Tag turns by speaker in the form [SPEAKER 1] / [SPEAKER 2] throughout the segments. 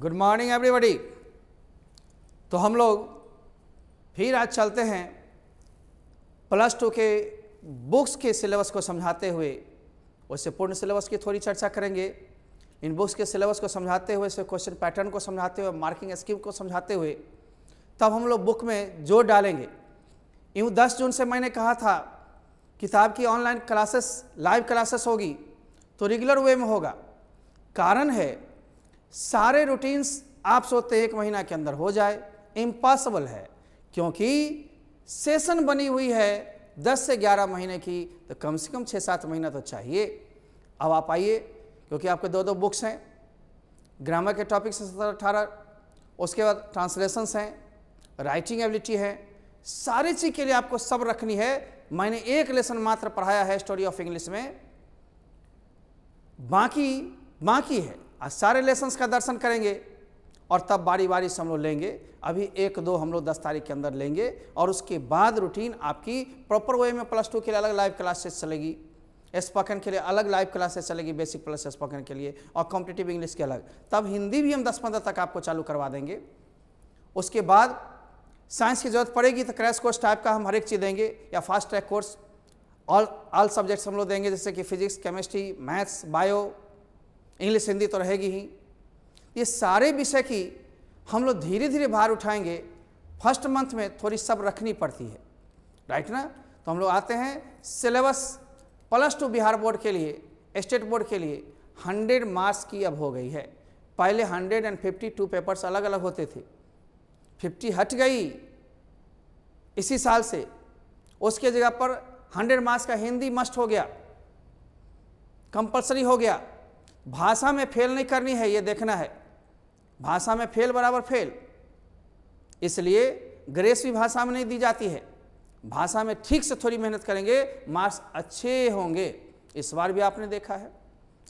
[SPEAKER 1] Good morning everybody तो हम लोग फिर आज चलते हैं प्लस टू के बुक्स के सिलेबस को समझाते हुए उससे पूर्ण सिलेबस की थोड़ी चर्चा करेंगे इन बुक्स के सिलेबस को समझाते हुए उससे क्वेश्चन पैटर्न को समझाते हुए मार्किंग स्कीम को समझाते हुए तब हम लोग बुक में जोर डालेंगे यूँ दस जून से मैंने कहा था किताब की ऑनलाइन क्लासेस लाइव क्लासेस होगी तो रेगुलर वे में होगा कारण है सारे रूटीन्स आप सोचते हैं एक महीना के अंदर हो जाए इम्पॉसिबल है क्योंकि सेशन बनी हुई है 10 से 11 महीने की तो कम से कम 6-7 महीना तो चाहिए अब आप आइए क्योंकि आपके दो दो बुक्स हैं ग्रामर के टॉपिक से सत्रह अठारह उसके बाद ट्रांसलेशंस हैं राइटिंग एबिलिटी है सारी चीज़ के लिए आपको सब रखनी है मैंने एक लेसन मात्र पढ़ाया है स्टोरी ऑफ इंग्लिश में बाकी बाकी है आज सारे लेसन्स का दर्शन करेंगे और तब बारी बारी से हम लोग लेंगे अभी एक दो हम लोग दस तारीख के अंदर लेंगे और उसके बाद रूटीन आपकी प्रॉपर वे में प्लस टू के लिए अलग लाइव क्लासेस चलेगी स्पोकन के लिए अलग लाइव क्लासेस चलेगी बेसिक प्लस स्पोकन के लिए और कॉम्पिटेटिव इंग्लिश के अलग तब हिंदी भी हम दस पंद्रह तक आपको चालू करवा देंगे उसके बाद साइंस की जरूरत पड़ेगी तो क्रैश कोर्स टाइप का हम हर एक चीज़ देंगे या fast track course all all subjects हम लोग देंगे जैसे कि physics chemistry maths bio English Hindi तो रहेगी ही ये सारे विषय की हम लोग धीरे धीरे भार उठाएंगे फर्स्ट मंथ में थोड़ी सब रखनी पड़ती है राइट ना तो हम लोग आते हैं syllabus plus two Bihar board के लिए स्टेट बोर्ड के लिए 100 मार्क्स की अब हो गई है पहले 152 पेपर्स अलग अलग होते थे 50 हट गई इसी साल से उसके जगह पर 100 मार्क्स का हिंदी मस्ट हो गया कंपलसरी हो गया भाषा में फेल नहीं करनी है ये देखना है भाषा में फेल बराबर फेल इसलिए ग्रेस भी भाषा में नहीं दी जाती है भाषा में ठीक से थोड़ी मेहनत करेंगे मार्क्स अच्छे होंगे इस बार भी आपने देखा है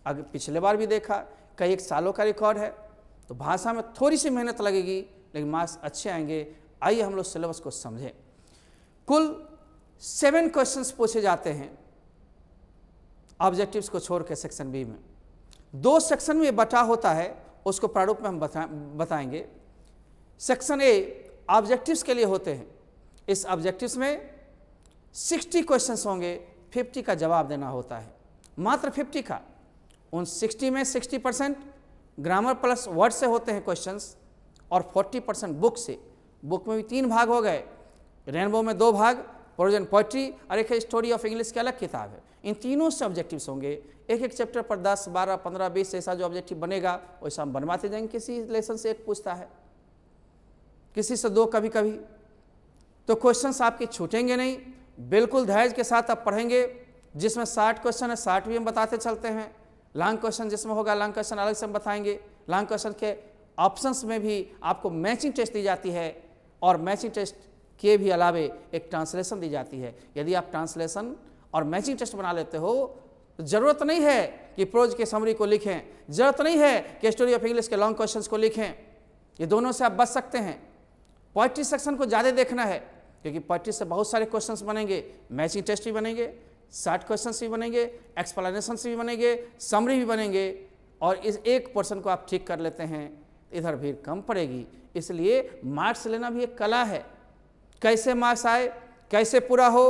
[SPEAKER 1] अगर पिछले बार भी देखा कई एक सालों का रिकॉर्ड है तो भाषा में थोड़ी सी मेहनत लगेगी लेकिन मार्क्स अच्छे आएंगे आइए हम लोग सिलेबस को समझें कुल सेवन क्वेश्चंस पूछे जाते हैं ऑब्जेक्टिव्स को छोड़ के सेक्शन बी में दो सेक्शन में बटा होता है उसको प्रारूप में हम बता बताएंगे सेक्शन ए ऑब्जेक्टिव्स के लिए होते हैं इस ऑब्जेक्टिव्स में 60 क्वेश्चंस होंगे 50 का जवाब देना होता है मात्र 50 का उन 60 में 60 परसेंट ग्रामर प्लस वर्ड से होते हैं क्वेश्चंस और 40 परसेंट बुक से बुक में भी तीन भाग हो गए रेनबो में दो भाग प्रोजन पोइट्री और एक स्टोरी ऑफ इंग्लिश की अलग किताब है इन तीनों से ऑब्जेक्टिव्स होंगे एक एक चैप्टर पर 10, 12, 15, 20 ऐसा जो ऑब्जेक्टिव बनेगा वैसा हम बनवाते जाएंगे किसी लेसन से एक पूछता है किसी से दो कभी कभी तो क्वेश्चन आपके छूटेंगे नहीं बिल्कुल धैर्य के साथ आप पढ़ेंगे जिसमें साठ क्वेश्चन है साठ भी हम बताते चलते हैं लॉन्ग क्वेश्चन जिसमें होगा लॉन्ग क्वेश्चन अलग से हम बताएंगे लॉन्ग क्वेश्चन के ऑप्शन में भी आपको मैचिंग टेस्ट दी जाती है और मैचिंग टेस्ट के भी अलावे एक ट्रांसलेशन दी जाती है यदि आप ट्रांसलेशन और मैचिंग टेस्ट बना लेते हो तो जरूरत नहीं है कि प्रोज के समरी को लिखें जरूरत नहीं है कि स्टोरी ऑफ इंग्लिश के लॉन्ग क्वेश्चंस को लिखें ये दोनों से आप बच सकते हैं पोइट्री सेक्शन को ज़्यादा देखना है क्योंकि पोइट्री से बहुत सारे क्वेश्चन बनेंगे मैचिंग टेस्ट भी बनेंगे शार्ट क्वेश्चन भी बनेंगे एक्सप्लेनेशंस भी बनेंगे समरी भी बनेंगे और इस एक पोर्सन को आप ठीक कर लेते हैं इधर भीड़ कम पड़ेगी इसलिए मार्क्स लेना भी एक कला है कैसे मार्क्स आए कैसे पूरा हो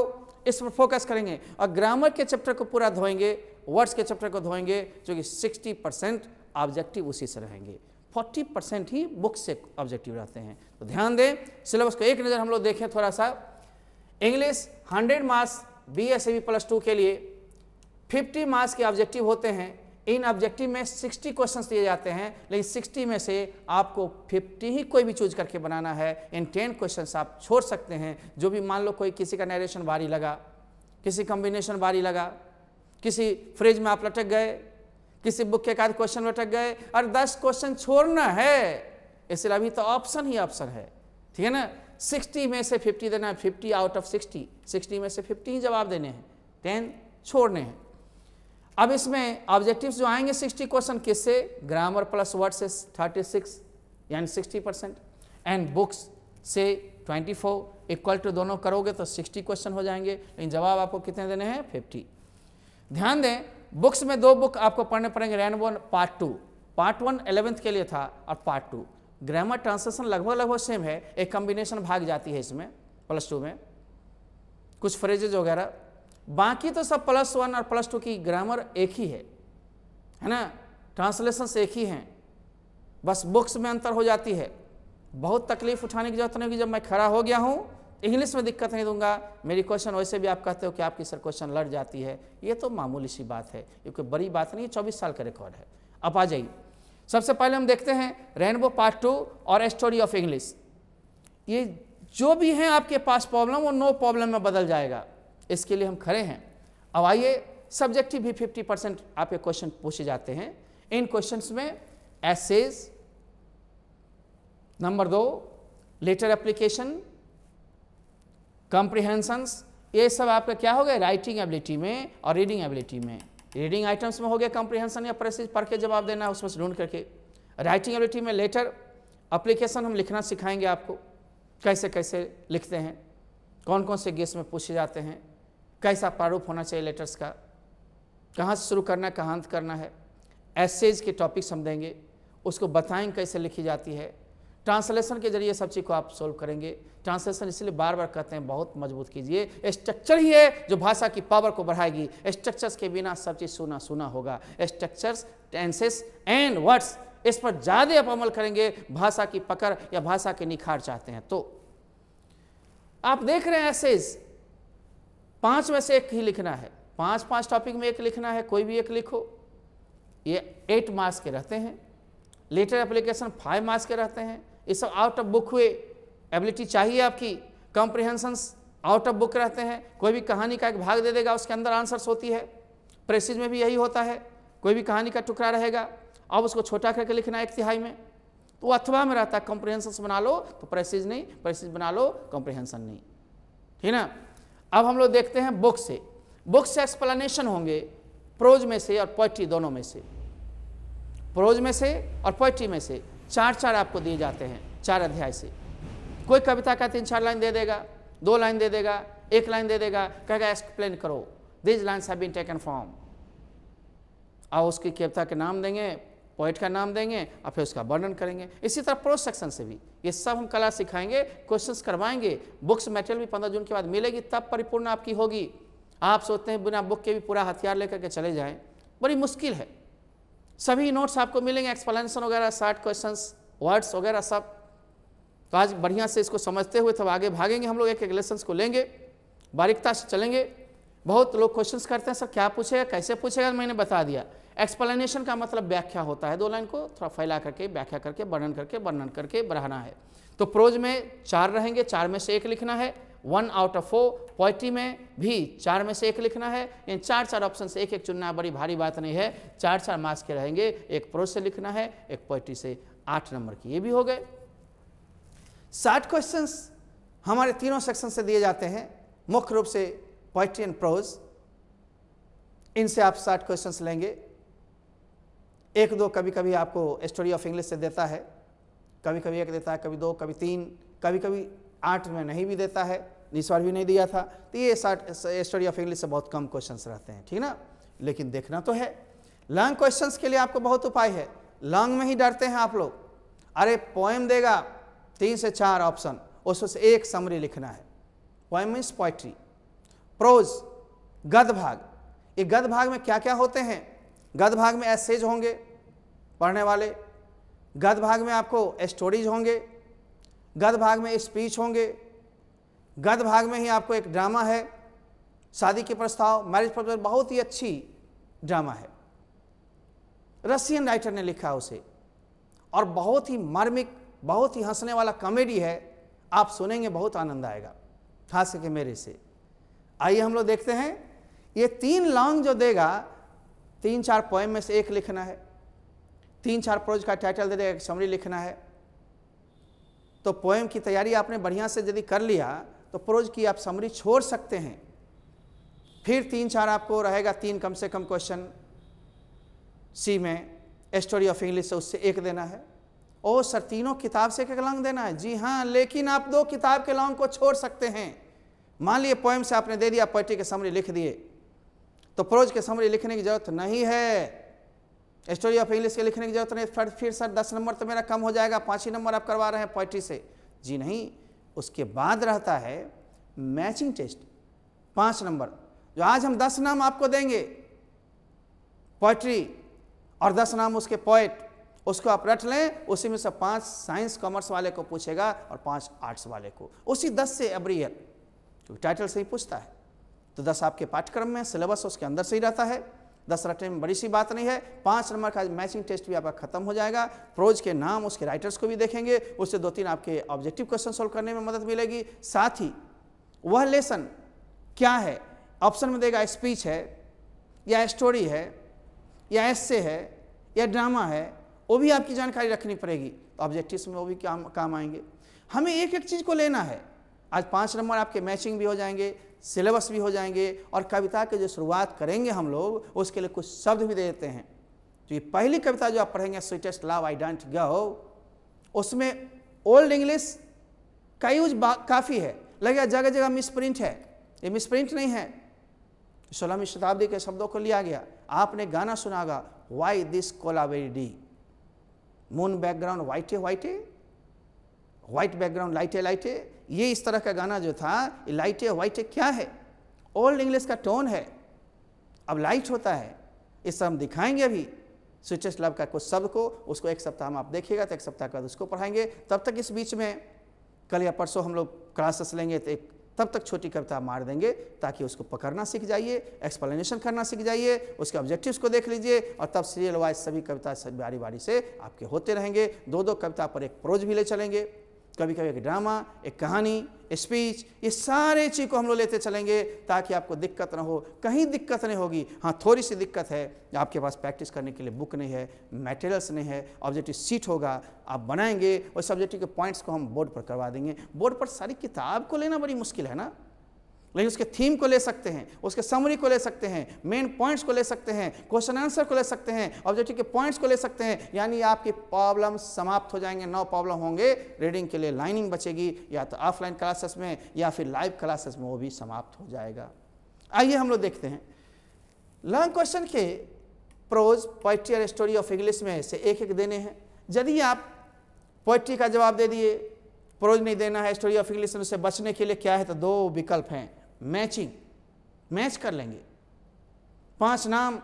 [SPEAKER 1] इस पर फोकस करेंगे और ग्रामर के चैप्टर को पूरा धोएंगे वर्ड्स के चैप्टर को धोएंगे जो कि 60 परसेंट ऑब्जेक्टिव उसी से रहेंगे 40 परसेंट ही बुक से ऑब्जेक्टिव रहते हैं तो ध्यान दें सिलेबस को एक नज़र हम लोग देखें थोड़ा सा English 100 marks B S plus two के लिए 50 मार्क्स के ऑब्जेक्टिव होते हैं इन ऑब्जेक्टिव में 60 क्वेश्चंस दिए जाते हैं लेकिन 60 में से आपको 50 ही कोई भी चूज करके बनाना है इन 10 क्वेश्चंस आप छोड़ सकते हैं जो भी मान लो कोई किसी का नरेशन भारी लगा किसी कॉम्बिनेशन बारी लगा किसी फ्रिज में आप लटक गए किसी बुक के कार्य क्वेश्चन लटक गए और दस क्वेश्चन छोड़ना है इसलिए अभी तो ऑप्शन ही ऑप्शन है ठीक है ना सिक्सटी में से फिफ्टी देना है fifty out of sixty sixty में से फिफ्टी ही जवाब देने हैं टेन छोड़ने हैं अब इसमें ऑब्जेक्टिव जो आएंगे सिक्सटी क्वेश्चन किससे ग्रामर प्लस वर्ड से थर्टी सिक्स यानी सिक्सटी परसेंट एंड बुक्स से 24 इक्वल टू दोनों करोगे तो 60 क्वेश्चन हो जाएंगे लेकिन जवाब आपको कितने देने हैं 50 ध्यान दें बुक्स में दो बुक आपको पढ़ने पड़ेंगे rain one part two part one eleventh के लिए था और पार्ट टू ग्रामर ट्रांसलेशन लगभग लगभग सेम है एक कम्बिनेशन भाग जाती है इसमें प्लस टू में कुछ फ्रेजेज वगैरह बाकी तो सब प्लस वन और प्लस टू की ग्रामर एक ही है है ना से एक ही हैं बस बुक्स में अंतर हो जाती है बहुत तकलीफ उठाने की जरूरत नहीं होगी जब मैं खड़ा हो गया हूँ इंग्लिश में दिक्कत नहीं दूंगा मेरी क्वेश्चन वैसे भी आप कहते हो कि आपकी सर क्वेश्चन लड़ जाती है ये तो मामूली सी बात है क्योंकि बड़ी बात नहीं है चौबीस साल का रिकॉर्ड है अब आ जाइए सबसे पहले हम देखते हैं रेनबो पार्ट टू और स्टोरी ऑफ इंग्लिश ये जो भी है आपके पास प्रॉब्लम वो नो प्रॉब्लम में बदल जाएगा इसके लिए हम खड़े हैं अब आइए सब्जेक्टिव भी 50 परसेंट आपके क्वेश्चन पूछे जाते हैं इन क्वेश्चन में एसेज नंबर दो लेटर एप्लीकेशन कॉम्प्रिहेंसन्स ये सब आपका क्या हो गया राइटिंग एबिलिटी में और रीडिंग एबिलिटी में रीडिंग आइटम्स में हो गया कंप्रीहेंसन या पैसेज पढ़ के जवाब देना है उसमें से ढूंढ करके राइटिंग एबिलिटी में लेटर अप्लीकेशन हम लिखना सिखाएंगे आपको कैसे कैसे लिखते हैं कौन कौन से गेस में पूछे जाते हैं कैसा प्रारूप होना चाहिए लेटर्स का कहाँ से शुरू करना है कहाँ अंत करना है एसेज के टॉपिक्स हम देंगे उसको बताएंगे कैसे लिखी जाती है ट्रांसलेशन के जरिए सब चीज़ को आप सोल्व करेंगे ट्रांसलेशन इसलिए बार बार कहते हैं बहुत मजबूत कीजिए स्ट्रक्चर ही है जो भाषा की पावर को बढ़ाएगी स्ट्रक्चर्स के बिना सब चीज़ सुना सुना होगा स्ट्रक्चर्स टेंसेस एंड वर्ड्स इस पर ज़्यादा आप अमल करेंगे भाषा की पकड़ या भाषा के निखार चाहते हैं तो आप देख रहे हैं ऐसेज पाँच में से एक ही लिखना है पाँच पाँच टॉपिक में एक लिखना है कोई भी एक लिखो ये एट मार्क्स के रहते हैं लेटर एप्लीकेशन फाइव मार्क्स के रहते हैं ये सब आउट ऑफ बुक हुए एबिलिटी चाहिए आपकी कॉम्प्रिहेंसन्स आउट ऑफ बुक रहते हैं कोई भी कहानी का एक भाग दे देगा उसके अंदर आंसर्स होती है प्रेसिज में भी यही होता है कोई भी कहानी का टुकड़ा रहेगा अब उसको छोटा करके लिखना एक तिहाई में तो अथवा में रहता है कॉम्प्रिहेंसन्स बना लो तो प्रेसिज नहीं प्रेसिज बना लो कॉम्प्रिहेंसन नहीं ठीक ना अब हम लोग देखते हैं बुक से बुक से एक्सप्लेनेशन होंगे प्रोज में से और पोइट्री दोनों में से प्रोज में से और पोइट्री में से चार चार आपको दिए जाते हैं चार अध्याय से कोई कविता का तीन चार लाइन दे देगा दो लाइन दे देगा एक लाइन दे देगा कहेगा एक्सप्लेन करो these lines have been taken from और उसकी कविता के नाम देंगे पोइट का नाम देंगे और फिर उसका वर्णन करेंगे इसी तरह प्रो सेक्शन से भी ये सब हम कला सिखाएंगे क्वेश्चंस करवाएंगे बुक्स मेटेरियल भी पंद्रह जून के बाद मिलेगी तब परिपूर्ण आपकी होगी आप सोचते हैं बिना बुक के भी पूरा हथियार लेकर के चले जाएं बड़ी मुश्किल है सभी नोट्स आपको मिलेंगे एक्सप्लेनेशन वगैरह शार्ट क्वेश्चन वर्ड्स वगैरह सब तो आज बढ़िया से इसको समझते हुए तब आगे भागेंगे हम लोग एक एक लेसन्स को लेंगे बारीकता से चलेंगे बहुत लोग क्वेश्चंस करते हैं सर क्या पूछेगा कैसे पूछेगा मैंने बता दिया एक्सप्लेनेशन का मतलब व्याख्या होता है दो लाइन को थोड़ा फैला करके व्याख्या करके वर्णन करके वर्णन करके बढ़ाना है तो प्रोज में चार रहेंगे चार में से एक लिखना है one out of four poetry में भी चार में से एक लिखना है इन चार चार ऑप्शन से एक एक चुनना बड़ी भारी बात नहीं है चार चार मार्क्स के रहेंगे एक प्रोज से लिखना है एक पोइट्री से आठ नंबर की ये भी हो गए साठ क्वेश्चन हमारे तीनों सेक्शन से दिए जाते हैं मुख्य रूप से पोइट्री एंड प्रोज इनसे आप साठ क्वेश्चन लेंगे एक दो कभी कभी आपको स्टोरी ऑफ इंग्लिश से देता है कभी कभी एक देता है कभी दो कभी तीन कभी कभी आर्ट में नहीं भी देता है इस बार भी नहीं दिया था तो ये स्टडी ऑफ इंग्लिश से बहुत कम क्वेश्चंस रहते हैं ठीक ना लेकिन देखना तो है लॉन्ग क्वेश्चंस के लिए आपको बहुत उपाय है लॉन्ग में ही डरते हैं आप लोग अरे पोएम देगा तीन से चार ऑप्शन उसमें से एक समरी लिखना है पोएम मीन्स पोइट्री प्रोज गद भाग ये गद भाग में क्या क्या होते हैं गद भाग में एसेज होंगे पढ़ने वाले गद भाग में आपको स्टोरीज होंगे गद भाग में स्पीच होंगे गद भाग में ही आपको एक ड्रामा है शादी के प्रस्ताव मैरिज प्रपोजल बहुत ही अच्छी ड्रामा है रशियन राइटर ने लिखा उसे और बहुत ही मार्मिक बहुत ही हंसने वाला कॉमेडी है आप सुनेंगे बहुत आनंद आएगा खास करके मेरे से आइए हम लोग देखते हैं ये तीन लॉन्ग जो देगा तीन चार पोएम में से एक लिखना है तीन चार प्रोज का टाइटल दे देगा एक समरी लिखना है तो पोएम की तैयारी आपने बढ़िया से यदि कर लिया तो प्रोज की आप समरी छोड़ सकते हैं फिर तीन चार आपको रहेगा तीन कम से कम क्वेश्चन सी में स्टोरी ऑफ इंग्लिश से उससे एक देना है ओ सर तीनों किताब से एक लॉन्ग देना है जी हाँ लेकिन आप दो किताब के लॉन्ग को छोड़ सकते हैं मान लिए पोएम से आपने दे दिया पोइट्री के समरी लिख दिए तो प्रोज के समरी लिखने की जरूरत नहीं है स्टोरी ऑफ इंग्लिश के लिखने की जरूरत नहीं फिर फिर सर दस नंबर तो मेरा कम हो जाएगा पाँच ही नंबर आप करवा रहे हैं पोइट्री से जी नहीं उसके बाद रहता है मैचिंग टेस्ट पाँच नंबर जो आज हम दस नाम आपको देंगे पोइट्री और दस नाम उसके पोइट उसको आप रट लें उसी में से पांच साइंस कॉमर्स वाले को पूछेगा और पांच आर्ट्स वाले को उसी दस से एवरी ईयर क्योंकि टाइटल से ही पूछता है तो दस आपके पाठ्यक्रम में सिलेबस उसके अंदर से ही रहता है दस रटे में बड़ी सी बात नहीं है पाँच नंबर का मैचिंग टेस्ट भी आपका खत्म हो जाएगा प्रोज के नाम उसके राइटर्स को भी देखेंगे उससे दो तीन आपके ऑब्जेक्टिव क्वेश्चन सोल्व करने में मदद मिलेगी साथ ही वह लेसन क्या है ऑप्शन में देगा स्पीच है या स्टोरी है या एस्से है या ड्रामा है वो भी आपकी जानकारी रखनी पड़ेगी तो ऑब्जेक्टिव्स में वो भी काम काम आएंगे हमें एक एक चीज़ को लेना है आज पाँच नंबर आपके मैचिंग भी हो जाएंगे सिलेबस भी हो जाएंगे और कविता के जो शुरुआत करेंगे हम लोग उसके लिए कुछ शब्द भी दे देते हैं तो ये पहली कविता जो आप पढ़ेंगे sweetest love I don't go उसमें ओल्ड इंग्लिश का यूज काफ़ी है लगे जगह जगह मिस प्रिंट है ये मिस प्रिंट नहीं है सोलहवीं शताब्दी के शब्दों को लिया गया आपने गाना सुनागा why this Kolaveri Di moon background white white white background light light ये इस तरह का गाना जो था ये लाइटे वाइटे क्या है ओल्ड इंग्लिश का टोन है अब लाइट होता है इस हम दिखाएंगे अभी स्विचेस लव का कुछ शब्द को उसको एक सप्ताह में आप देखिएगा तो एक सप्ताह बाद उसको पढ़ाएंगे तब तक इस बीच में कल या परसों हम लोग क्लासेस लेंगे तो एक तब तक छोटी कविता मार देंगे ताकि उसको पकड़ना सीख जाइए एक्सप्लेनेशन करना सीख जाइए उसके ऑब्जेक्टिव्स को देख लीजिए और तब सीरियल वाइज सभी कविता बारी बारी से आपके होते रहेंगे दो दो कविता पर एक प्रोज भी ले चलेंगे कभी कभी एक ड्रामा एक कहानी स्पीच ये सारे चीज़ को हम लोग लेते चलेंगे ताकि आपको दिक्कत ना हो कहीं दिक्कत नहीं होगी हाँ थोड़ी सी दिक्कत है आपके पास प्रैक्टिस करने के लिए बुक नहीं है मटेरियल्स नहीं है ऑब्जेक्टिव सीट होगा आप बनाएंगे और सब्जेक्टिव के पॉइंट्स को हम बोर्ड पर करवा देंगे बोर्ड पर सारी किताब को लेना बड़ी मुश्किल है ना लेकिन उसके थीम को ले सकते हैं उसके समरी को ले सकते हैं मेन पॉइंट्स को ले सकते हैं क्वेश्चन आंसर को ले सकते हैं ऑब्जेक्टिव के पॉइंट्स को ले सकते हैं यानी आपकी प्रॉब्लम समाप्त हो जाएंगे नौ प्रॉब्लम होंगे रीडिंग के लिए लाइनिंग बचेगी या तो ऑफलाइन क्लासेस में या फिर लाइव क्लासेस में वो भी समाप्त हो जाएगा आइए हम लोग देखते हैं लॉन्ग क्वेश्चन के प्रोज पोइट्री और स्टोरी ऑफ इंग्लिश में से एक एक देने हैं यदि आप पोइट्री का जवाब दे दिए प्रोज नहीं देना है स्टोरी ऑफ इंग्लिश से बचने के लिए क्या है तो दो विकल्प हैं मैचिंग मैच कर लेंगे पांच नाम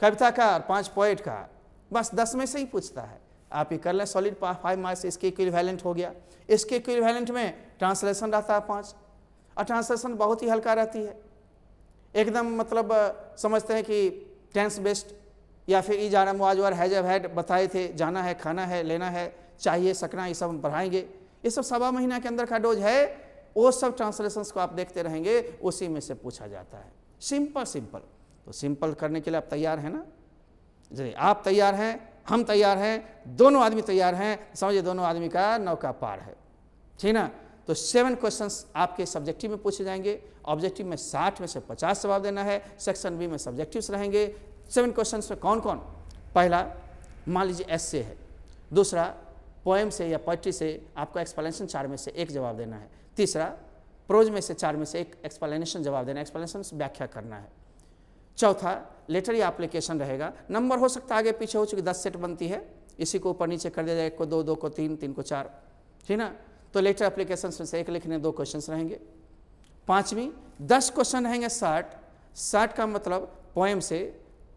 [SPEAKER 1] कविता का और पांच पोइट का बस दस में से ही पूछता है आप ये कर लें सॉलिड फाइव मार्क्स इसके इक्विवेलेंट हो गया इसके इक्विवेलेंट में ट्रांसलेशन रहता है पाँच और ट्रांसलेशन बहुत ही हल्का रहती है एकदम मतलब समझते हैं कि टेंस बेस्ट या फिर ई जाना मुआज और हैज हैड बताए थे जाना है खाना है लेना है चाहिए सकना ये सब हम पढ़ाएंगे ये सब सवा महीना के अंदर का डोज है वो सब ट्रांसलेशंस को आप देखते रहेंगे उसी में से पूछा जाता है सिंपल सिंपल तो सिंपल करने के लिए आप तैयार हैं ना जी आप तैयार हैं हम तैयार हैं दोनों आदमी तैयार हैं समझिए दोनों आदमी का नौका पार है ठीक ना तो सेवन क्वेश्चंस आपके सब्जेक्टिव में पूछे जाएंगे ऑब्जेक्टिव में साठ में से पचास जवाब देना है सेक्शन बी में सब्जेक्टिव्स रहेंगे सेवन क्वेश्चंस में कौन कौन पहला मान लीजिए एस से है दूसरा पोएम से या पोइट्री से आपको एक्सप्लेनेशन चार में से एक जवाब देना है तीसरा प्रोज में से चार में से एक एक्सप्लेनेशन जवाब देना एक्सप्लेनेशन व्याख्या करना है चौथा लेटर या एप्लीकेशन रहेगा नंबर हो सकता है आगे पीछे हो चुके दस सेट बनती है इसी को ऊपर नीचे कर दिया जाए एक को दो दो को तीन तीन को चार ठीक ना तो लेटर एप्लीकेशन में से एक लिखने दो क्वेश्चन रहेंगे पाँचवीं दस क्वेश्चन रहेंगे साठ साठ का मतलब पोएम से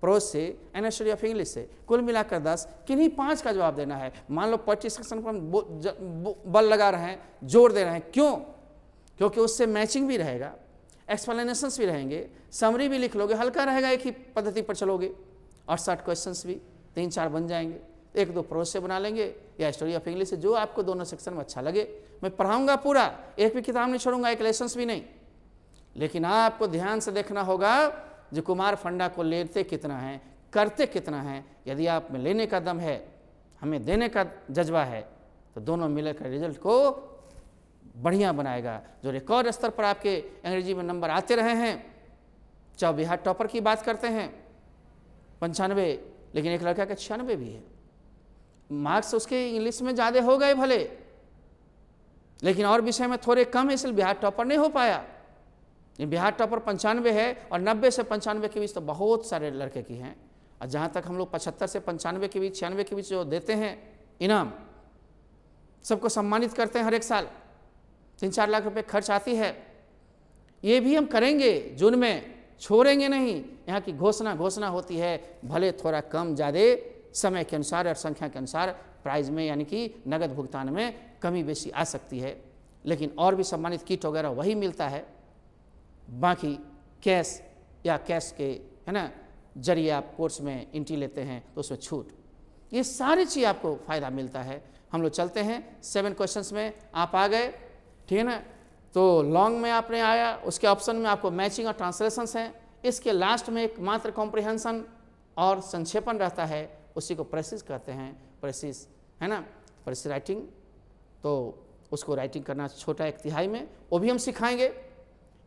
[SPEAKER 1] प्रोज से एन स्टडी ऑफ इंग्लिश से कुल मिलाकर दस किन्हीं पाँच का जवाब देना है मान लो पच्चीस क्वेश्चन को हम बल लगा रहे हैं जोर दे रहे हैं क्यों क्योंकि उससे मैचिंग भी रहेगा एक्सप्लेनेशंस भी रहेंगे समरी भी लिख लोगे हल्का रहेगा एक ही पद्धति पर चलोगे और साठ क्वेश्चन भी तीन चार बन जाएंगे एक दो प्रोज से बना लेंगे या स्टोरी ऑफ इंग्लिश से जो आपको दोनों सेक्शन में अच्छा लगे मैं पढ़ाऊंगा पूरा एक भी किताब नहीं छोड़ूंगा एक लेसन्स भी नहीं लेकिन आपको ध्यान से देखना होगा जो कुमार फंडा को लेते कितना है करते कितना है यदि आप में लेने का दम है हमें देने का जज्बा है तो दोनों मिलकर रिजल्ट को बढ़िया बनाएगा जो रिकॉर्ड स्तर पर आपके अंग्रेजी में नंबर आते रहे हैं चाहे बिहार टॉपर की बात करते हैं पंचानवे लेकिन एक लड़का का छियानवे भी है मार्क्स उसके इंग्लिश में ज़्यादा हो गए भले लेकिन और विषय में थोड़े कम है इसलिए बिहार टॉपर नहीं हो पाया बिहार टॉपर पंचानवे है और नब्बे से पंचानवे के बीच तो बहुत सारे लड़के की हैं और जहाँ तक हम लोग पचहत्तर से पंचानवे के बीच छियानवे के बीच जो देते हैं इनाम सबको सम्मानित करते हैं हर एक साल तीन चार लाख रुपए खर्च आती है ये भी हम करेंगे जून में छोड़ेंगे नहीं यहाँ की घोषणा घोषणा होती है भले थोड़ा कम ज़्यादा समय के अनुसार और संख्या के अनुसार प्राइज में यानी कि नगद भुगतान में कमी बेशी आ सकती है लेकिन और भी सम्मानित किट वगैरह वही मिलता है बाकी कैश या कैश के है ना जरिए आप कोर्स में इंट्री लेते हैं तो उसमें छूट ये सारी चीज़ आपको फ़ायदा मिलता है हम लोग चलते हैं सेवन क्वेश्चंस में आप आ गए ठीक है ना तो लॉन्ग में आपने आया उसके ऑप्शन में आपको मैचिंग और ट्रांसलेशंस हैं इसके लास्ट में एक मात्र कॉम्प्रिहेंसन और संक्षेपण रहता है उसी को प्रेसिस कहते हैं प्रेसिस है ना प्रेसिस राइटिंग तो उसको राइटिंग करना छोटा एक तिहाई में वो भी हम सिखाएंगे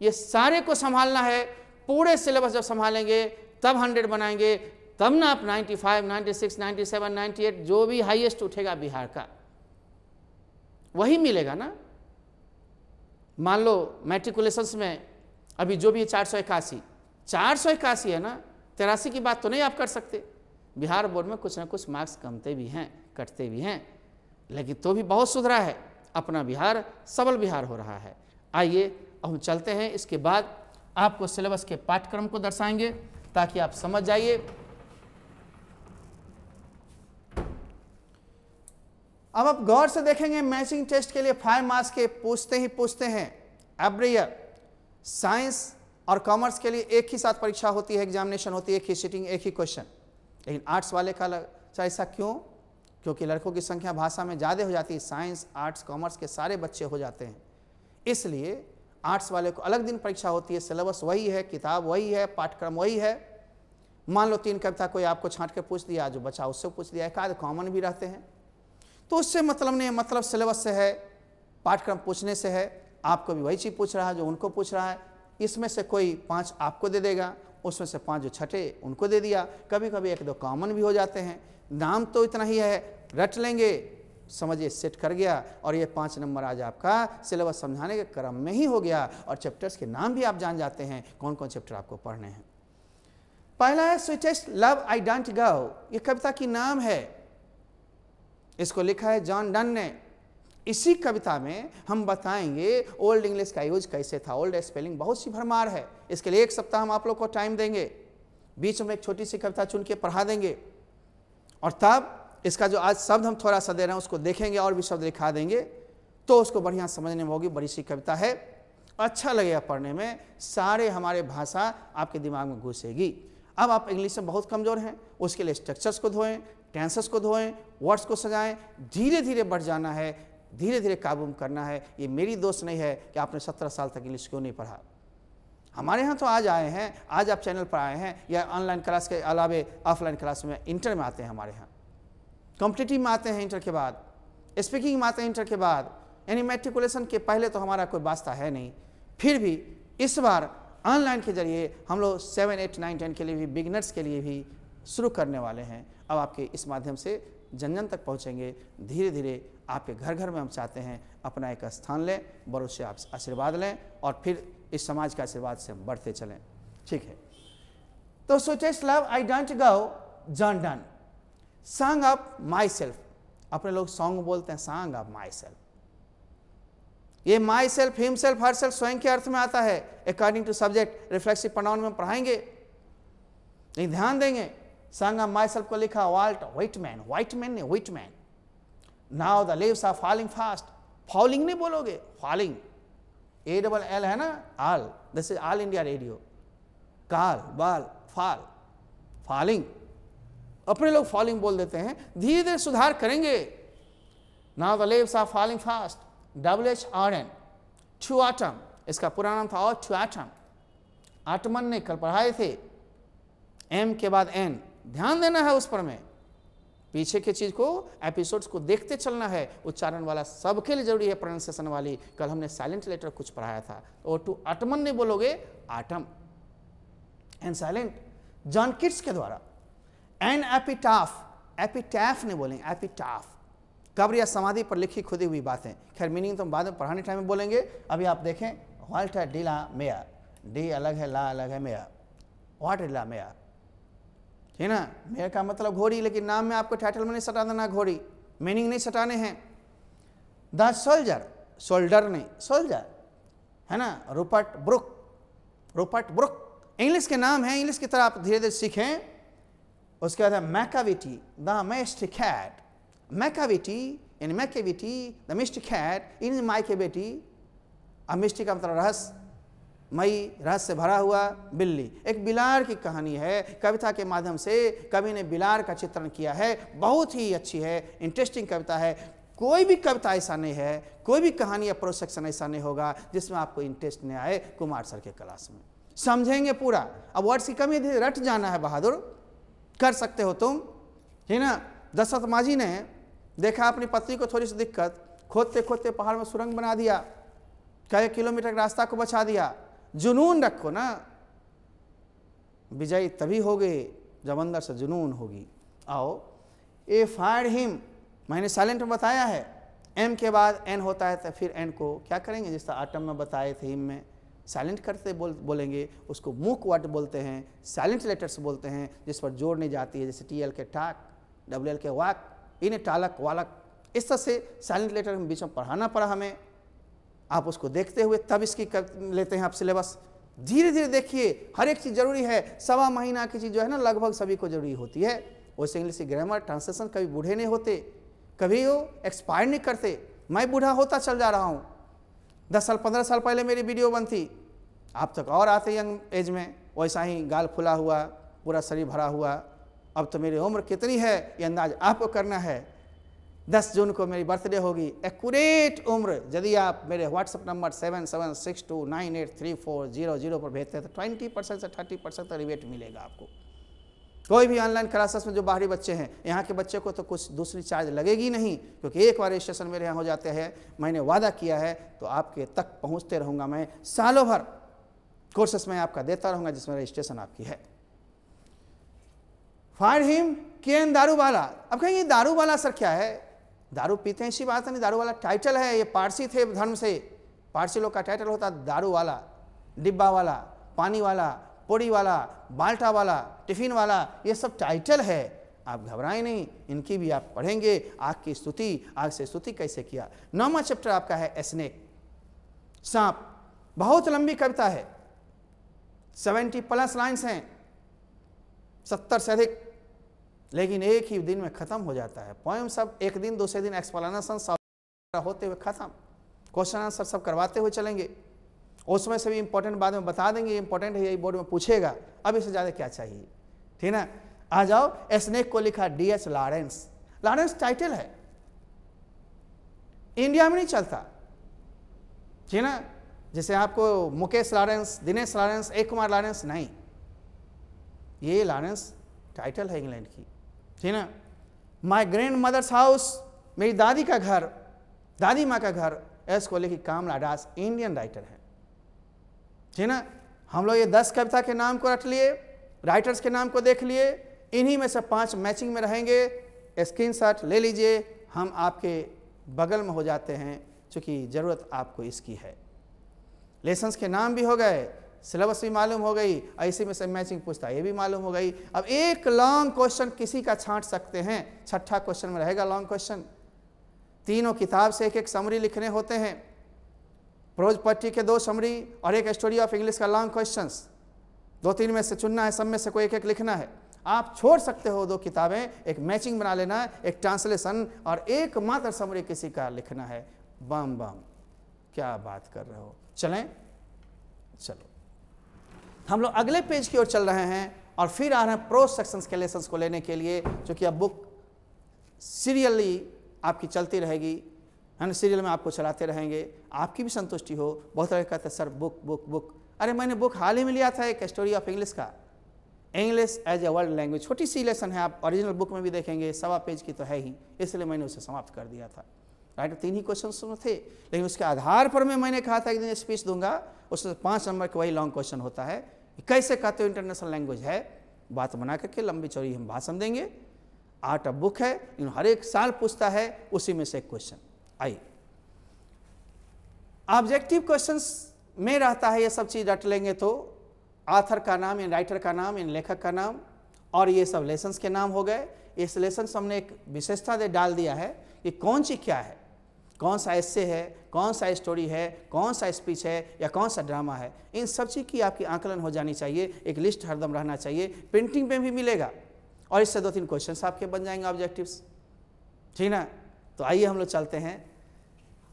[SPEAKER 1] ये सारे को संभालना है पूरे सिलेबस जब संभालेंगे तब हंड्रेड बनाएंगे तब ना आप 95, 96, 97, 98 जो भी हाईएस्ट उठेगा बिहार का वही मिलेगा ना मान लो मेट्रिकुलेशंस में अभी जो भी चार सौ इक्यासी चार सौ इक्यासी है ना तिरासी की बात तो नहीं आप कर सकते बिहार बोर्ड में कुछ ना कुछ मार्क्स कमते भी हैं कटते भी हैं लेकिन तो भी बहुत सुधरा है अपना बिहार सबल बिहार हो रहा है आइए अब हम चलते हैं इसके बाद आपको सिलेबस के पाठ्यक्रम को दर्शाएंगे ताकि आप समझ जाइए अब आप गौर से देखेंगे मैचिंग टेस्ट के लिए फाइव मार्क्स के पूछते ही पूछते हैं एवरी ईयर साइंस और कॉमर्स के लिए एक ही साथ परीक्षा होती है एग्जामिनेशन होती है एक ही सीटिंग एक ही क्वेश्चन लेकिन आर्ट्स वाले का सा अच्छा ऐसा क्यों क्योंकि लड़कों की संख्या भाषा में ज़्यादा हो जाती है साइंस आर्ट्स कॉमर्स के सारे बच्चे हो जाते हैं इसलिए आर्ट्स वाले को अलग दिन परीक्षा होती है सिलेबस वही है किताब वही है पाठ्यक्रम वही है मान लो तीन कविता कोई आपको छांट के पूछ दिया जो बचा उससे पूछ दिया एक आध कॉमन भी रहते हैं तो उससे मतलब नहीं मतलब सिलेबस से है पाठ्यक्रम पूछने से है आपको भी वही चीज़ पूछ रहा है जो उनको पूछ रहा है इसमें से कोई पाँच आपको दे देगा उसमें से पाँच जो छठे उनको दे दिया कभी कभी एक दो कॉमन भी हो जाते हैं नाम तो इतना ही है रट लेंगे समझिए सेट कर गया और ये पाँच नंबर आज आपका सिलेबस समझाने के क्रम में ही हो गया और चैप्टर्स के नाम भी आप जान जाते हैं कौन कौन चैप्टर आपको पढ़ने हैं पहला है स्विचेस्ट लव आई डांट गव ये कविता की नाम है इसको लिखा है जॉन डन ने इसी कविता में हम बताएंगे ओल्ड इंग्लिश का यूज कैसे था ओल्ड स्पेलिंग बहुत सी भरमार है इसके लिए एक सप्ताह हम आप लोग को टाइम देंगे बीच में एक छोटी सी कविता चुन के पढ़ा देंगे और तब इसका जो आज शब्द हम थोड़ा सा दे रहे हैं उसको देखेंगे और भी शब्द लिखा देंगे तो उसको बढ़िया समझने में होगी बड़ी सी कविता है अच्छा लगेगा पढ़ने में सारे हमारे भाषा आपके दिमाग में घुसेगी अब आप इंग्लिश में बहुत कमज़ोर हैं उसके लिए स्ट्रक्चर्स को धोएं टेंसेस को धोएं वर्ड्स को सजाएं धीरे धीरे बढ़ जाना है धीरे धीरे काबू में करना है ये मेरी दोष नहीं है कि आपने सत्रह साल तक इंग्लिश क्यों नहीं पढ़ा हमारे यहाँ तो आज आए हैं आज आप चैनल पर आए हैं या ऑनलाइन क्लास के अलावे ऑफलाइन क्लास में इंटर में आते हैं हमारे यहाँ कॉम्पिटेटिव में आते हैं इंटर के बाद स्पीकिंग में आते हैं इंटर के बाद यानी मेट्रिकुलेशन के पहले तो हमारा कोई वास्ता है नहीं फिर भी इस बार ऑनलाइन के जरिए हम लोग सेवन एट नाइन टेन के लिए भी बिगनर्स के लिए भी शुरू करने वाले हैं अब आपके इस माध्यम से जन जन तक पहुँचेंगे धीरे धीरे आपके घर घर में हम चाहते हैं अपना एक स्थान लें बड़ों से आप आशीर्वाद लें और फिर इस समाज के आशीर्वाद से हम बढ़ते चलें ठीक है तो सोचे love I don't go John Donne song of myself अपने लोग सॉन्ग बोलते हैं सांग अप माई सेल्फ ये माई सेल्फ हिम सेल्फ हर सेल्फ स्वयं के अर्थ में आता है according to subject reflexive pronoun में पढ़ाएंगे नहीं ध्यान देंगे सांग अप माई सेल्फ को लिखा Walt Whitman Whitman ने Whitman now the leaves are falling fast falling नहीं बोलोगे फॉलिंग ए डबल एल है ना all this is All India Radio call ball fall falling अपने लोग falling बोल देते हैं धीरे धीरे सुधार करेंगे now the leaves are falling fast W H R N छू आटम इसका पूरा नाम था और छू आटम आटमन ने कल पढ़ाए थे एम के बाद एन ध्यान देना है उस पर में पीछे के चीज को एपिसोड्स को देखते चलना है उच्चारण वाला सबके लिए जरूरी है प्रोनाउंसिएशन वाली कल हमने साइलेंट लेटर कुछ पढ़ाया था ओ टू आटमन ने बोलोगे autumn and silent John Keats के द्वारा एन एपिटाफ एपिटाफ ने बोलेंगे एपिटाफ कब्र या समाधि पर लिखी खुदी हुई बातें खैर मीनिंग तो हम बाद में पढ़ाने टाइम में बोलेंगे अभी आप देखें वाल्ट डी ला मेया डी अलग है ला अलग है मेया वाट ला मेया ठीक ना मेयर का मतलब घोड़ी लेकिन नाम में आपको टाइटल में नहीं सटा देना घोड़ी मीनिंग नहीं सटाने हैं द सोल्जर सोल्डर नहीं सोल्जर है ना Rupert Brooke Rupert Brooke English के नाम है इंग्लिश की तरह आप धीरे धीरे सीखें उसके बाद है Macavity the mystery cat Macavity इन मैकेविटी द मिस्ट कैट इन माइकेविटी अमिष्टि का मतलब रहस्य मई रहस्य से भरा हुआ बिल्ली एक बिलार की कहानी है कविता के माध्यम से कवि ने बिलार का चित्रण किया है बहुत ही अच्छी है इंटरेस्टिंग कविता है कोई भी कविता ऐसा नहीं है कोई भी कहानी या प्रोसेक्शन ऐसा नहीं होगा जिसमें आपको इंटरेस्ट नहीं आए कुमार सर के क्लास में समझेंगे पूरा अब वर्ड्स की कमी रट जाना है बहादुर कर सकते हो तुम है ना दशरथ माझी ने देखा अपनी पत्नी को थोड़ी सी दिक्कत खोदते खोदते पहाड़ में सुरंग बना दिया कई किलोमीटर का रास्ता को बचा दिया जुनून रखो ना विजयी तभी होगे जब अंदर से जुनून होगी आओ ए फायर हिम मैंने साइलेंट में बताया है एम के बाद एन होता है तो फिर एन को क्या करेंगे जिस तरह आटम में बताए थे हिम में साइलेंट करते बोल बोलेंगे उसको मूक वर्ड बोलते हैं साइलेंट लेटर्स बोलते हैं जिस पर जोड़ नहीं जाती है जैसे टी एल के टाक डब्ल्यू एल के वाक इन टालक वालक इस तरह से साइलेंट लेटर हम बीच में पढ़ाना पड़ा हमें आप उसको देखते हुए तब इसकी कर लेते हैं आप सिलेबस धीरे धीरे देखिए हर एक चीज़ जरूरी है सवा महीना की चीज़ जो है ना लगभग सभी को जरूरी होती है वैसे इंग्लिश ग्रामर ट्रांसलेशन कभी बूढ़े नहीं होते कभी वो एक्सपायर नहीं करते मैं बूढ़ा होता चल जा रहा हूँ दस साल पंद्रह साल पहले मेरी वीडियो बनती आप तक और आते यंग एज में वैसा ही गाल फुला हुआ पूरा शरीर भरा हुआ अब तो मेरी उम्र कितनी है ये अंदाज आपको करना है दस जून को मेरी बर्थडे होगी एक्यूरेट उम्र यदि आप मेरे WhatsApp number seven seven six two nine eight three four zero zero पर भेजते हैं तो ट्वेंटी परसेंट से थर्टी परसेंट तक रिवेट मिलेगा आपको कोई भी ऑनलाइन क्लासेस में जो बाहरी बच्चे हैं यहाँ के बच्चे को तो कुछ दूसरी चार्ज लगेगी नहीं क्योंकि एक बार रजिस्ट्रेशन मेरे यहाँ हो जाते हैं मैंने वादा किया है तो आपके तक पहुँचते रहूँगा मैं सालों भर कोर्सेस मैं आपका देता रहूंगा जिसमें रजिस्ट्रेशन आपकी है फाइंड हिम दारू वाला अब कहेंगे वाला सर क्या है दारू पीते हैं इसी बात नहीं दारू वाला टाइटल है ये पारसी थे धर्म से पारसी लोग का टाइटल होता दारू वाला डिब्बा वाला पानी वाला पोड़ी वाला बाल्टा वाला टिफिन वाला ये सब टाइटल है आप घबराएं नहीं इनकी भी आप पढ़ेंगे आग की स्तुति आग से स्तुति कैसे किया नौवा चैप्टर आपका है स्नेक सांप बहुत लंबी कविता है सेवेंटी प्लस लाइन्स हैं सत्तर से अधिक लेकिन एक ही दिन में ख़त्म हो जाता है पोएम सब एक दिन दूसरे दिन एक्सप्लेनेशन सब होते हुए ख़त्म क्वेश्चन आंसर सब करवाते हुए चलेंगे उसमें से भी इंपॉर्टेंट बाद में बता देंगे इंपॉर्टेंट है यही बोर्ड में पूछेगा अब इससे ज़्यादा क्या चाहिए ठीक ना आ जाओ स्नेक को लिखा D H Lawrence Lawrence title है इंडिया में नहीं चलता ठीक ना जैसे आपको मुकेश लॉरेंस दिनेश लॉरेंस एक कुमार लॉरेंस नहीं ये लॉरेंस टाइटल है इंग्लैंड की ठीक ना माई ग्रैंड मदर्स हाउस मेरी दादी का घर दादी माँ का घर एस कोहले की कामला डास इंडियन राइटर है ठीक ना हम लोग ये दस कविता के नाम को रख लिए राइटर्स के नाम को देख लिए इन्हीं में से पांच मैचिंग में रहेंगे स्क्रीन शॉट ले लीजिए हम आपके बगल में हो जाते हैं चूँकि ज़रूरत आपको इसकी है लेसन्स के नाम भी हो गए सिलेबस भी मालूम हो गई ऐसे में से मैचिंग पूछता ये भी मालूम हो गई अब एक लॉन्ग क्वेश्चन किसी का छांट सकते हैं छठा क्वेश्चन में रहेगा लॉन्ग क्वेश्चन तीनों किताब से एक एक समरी लिखने होते हैं प्रोज पट्टी के दो समरी और एक स्टोरी ऑफ इंग्लिश का लॉन्ग क्वेश्चन दो तीन में से चुनना है सब में से कोई एक एक लिखना है आप छोड़ सकते हो दो किताबें एक मैचिंग बना लेना एक ट्रांसलेशन और एक मात्र समरी किसी का लिखना है बम बम क्या बात कर रहे हो चलें चलो हम लोग अगले पेज की ओर चल रहे हैं और फिर आ रहे हैं प्रो सेक्शंस के लेसन को लेने के लिए जो कि अब बुक सीरियली आपकी चलती रहेगी है सीरियल में आपको चलाते रहेंगे आपकी भी संतुष्टि हो बहुत तरह कहते हैं सर बुक बुक बुक अरे मैंने बुक हाल ही में लिया था एक स्टोरी ऑफ इंग्लिश का English as a world language छोटी सी लेसन है आप ओरिजिनल बुक में भी देखेंगे सवा पेज की तो है ही इसलिए मैंने उसे समाप्त कर दिया था राइट तो तीन ही क्वेश्चन में थे लेकिन उसके आधार पर मैं मैंने कहा था एक दिन स्पीच दूंगा उसमें पाँच नंबर का वही लॉन्ग क्वेश्चन होता है कैसे कहते हो इंटरनेशनल लैंग्वेज है बात बना करके लंबी चौड़ी हम भाषण देंगे आर्ट ऑफ बुक है लेकिन हर एक साल पूछता है उसी में से एक क्वेश्चन आई ऑब्जेक्टिव क्वेश्चन में रहता है ये सब चीज़ रट लेंगे तो आथर का नाम इन राइटर का नाम इन लेखक का नाम और ये सब लेसन्स के नाम हो गए इस लेसन हमने एक विशेषता दे डाल दिया है कि कौन सी क्या है कौन सा ऐसे है कौन सा स्टोरी है कौन सा स्पीच है या कौन सा ड्रामा है इन सब चीज़ की आपकी आंकलन हो जानी चाहिए एक लिस्ट हरदम रहना चाहिए प्रिंटिंग में भी मिलेगा और इससे दो तीन क्वेश्चन आपके बन जाएंगे ऑब्जेक्टिव्स ठीक ना तो आइए हम लोग चलते हैं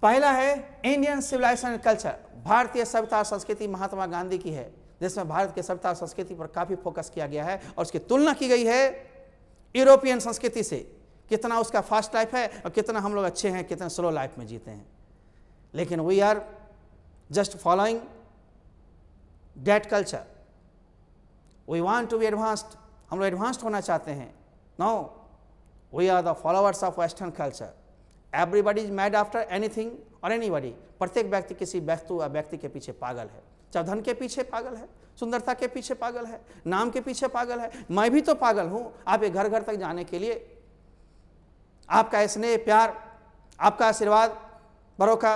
[SPEAKER 1] पहला है इंडियन सिविलाइजेशन एंड कल्चर भारतीय सभ्यता और संस्कृति महात्मा गांधी की है जिसमें भारत के सभ्यता और संस्कृति पर काफ़ी फोकस किया गया है और उसकी तुलना की गई है यूरोपियन संस्कृति से कितना उसका फास्ट लाइफ है और कितना हम लोग अच्छे हैं कितना स्लो लाइफ में जीते हैं लेकिन we are just following that culture we want to be advanced हम लोग एडवांस्ड होना चाहते हैं no we are the followers of western culture everybody is mad after anything और एनीबडी प्रत्येक व्यक्ति किसी वस्तु या व्यक्ति के पीछे पागल है चाहे धन के पीछे पागल है सुंदरता के पीछे पागल है नाम के पीछे पागल है मैं भी तो पागल हूँ आप ये घर घर तक जाने के लिए आपका स्नेह प्यार आपका आशीर्वाद भरोखा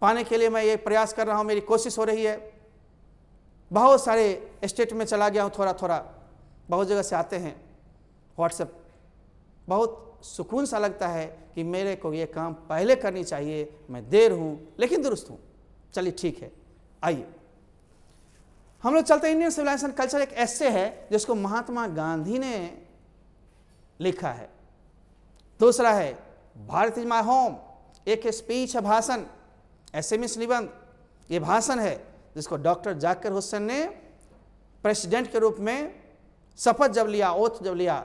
[SPEAKER 1] पाने के लिए मैं ये प्रयास कर रहा हूँ मेरी कोशिश हो रही है बहुत सारे स्टेट में चला गया हूँ थोड़ा थोड़ा बहुत जगह से आते हैं व्हाट्सएप बहुत सुकून सा लगता है कि मेरे को ये काम पहले करनी चाहिए मैं देर हूँ लेकिन दुरुस्त हूँ चलिए ठीक है आइए हम लोग चलते इंडियन सिविलाइजेशन कल्चर एक ऐसे है जिसको महात्मा गांधी ने लिखा है दूसरा है भारत इज माई होम एक स्पीच है भाषण एस एम एस निबंध ये भाषण है जिसको डॉक्टर जाकिर हुसैन ने प्रेसिडेंट के रूप में शपथ जब लिया ओथ जब लिया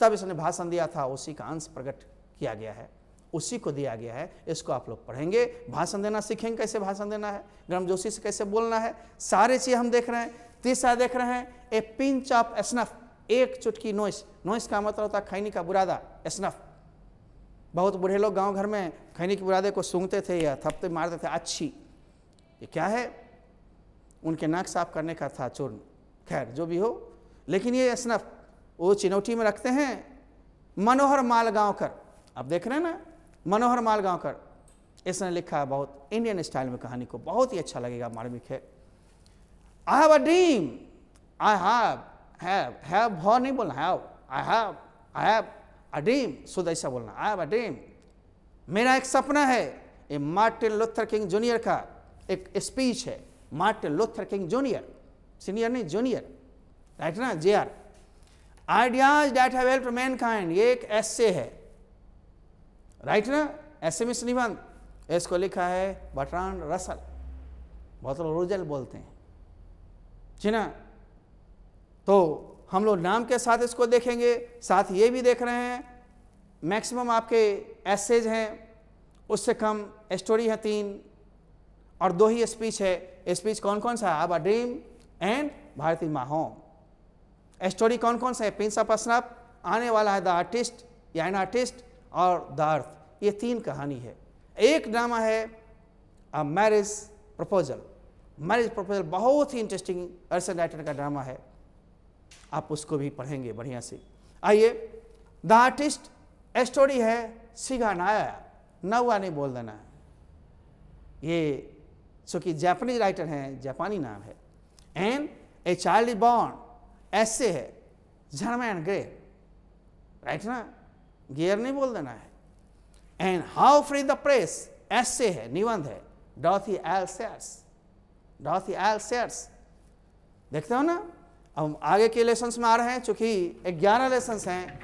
[SPEAKER 1] तब इसने भाषण दिया था उसी का अंश प्रकट किया गया है उसी को दिया गया है इसको आप लोग पढ़ेंगे भाषण देना सीखेंगे कैसे भाषण देना है गर्मजोशी जोशी से कैसे बोलना है सारे चीज़ हम देख रहे हैं तीसरा देख रहे हैं ए पिंच ऑफ स्नफ एक चुटकी नोइस नोइस का मतलब होता है खैनी का बुरादा स्नफ बहुत बूढ़े लोग गांव घर में खैनी के बुरादे को सूंघते थे या थपते मारते थे अच्छी ये क्या है उनके नाक साफ करने का था चूर्ण खैर जो भी हो लेकिन ये असनफ वो चिनौटी में रखते हैं मनोहर माल कर अब देख रहे हैं ना मनोहर माल कर इसने लिखा है बहुत इंडियन स्टाइल में कहानी को बहुत ही अच्छा लगेगा मार्मिक है I have a dream I have have have भौ नहीं बोलना have I have I have a dream सुदैसा बोलना आई एम अडीम मेरा एक सपना है ये मार्टिन लुथर किंग जूनियर का एक स्पीच है Martin Luther King Junior senior नहीं जूनियर राइट ना J R ideas that have mankind ये एक एस्से है राइट ना ऐसे मिस निबंध इसको लिखा है बटरान रसल बहुत लोग रोजल बोलते हैं जी ना तो हम लोग नाम के साथ इसको देखेंगे साथ ये भी देख रहे हैं मैक्सिमम आपके एसेज हैं उससे कम स्टोरी है तीन और दो ही स्पीच है स्पीच कौन कौन सा है अब ड्रीम एंड भारती होम स्टोरी कौन कौन सा है पिंस ऑफ असनप आने वाला है द आर्टिस्ट या एन आर्टिस्ट और द अर्थ ये तीन कहानी है एक ड्रामा है a marriage proposal marriage proposal बहुत ही इंटरेस्टिंग अर्सन राइटर का ड्रामा है आप उसको भी पढ़ेंगे बढ़िया से आइए द आर्टिस्ट स्टोरी है सीघा नाया नौआ नहीं बोल देना ये चूंकि जापानीज राइटर हैं जापानी नाम है एंड ए चाइल्ड बॉर्न ऐसे है झरमा एंड ग्रे राइट ना गेयर नहीं बोल देना है and how free the press ऐसे है निबंध है डॉथी एल सेयर्स डॉथी एल सेयर्स देखते हो ना अब आगे के लेसन्स में आ रहे हैं चूंकि ग्यारह लेसन्स हैं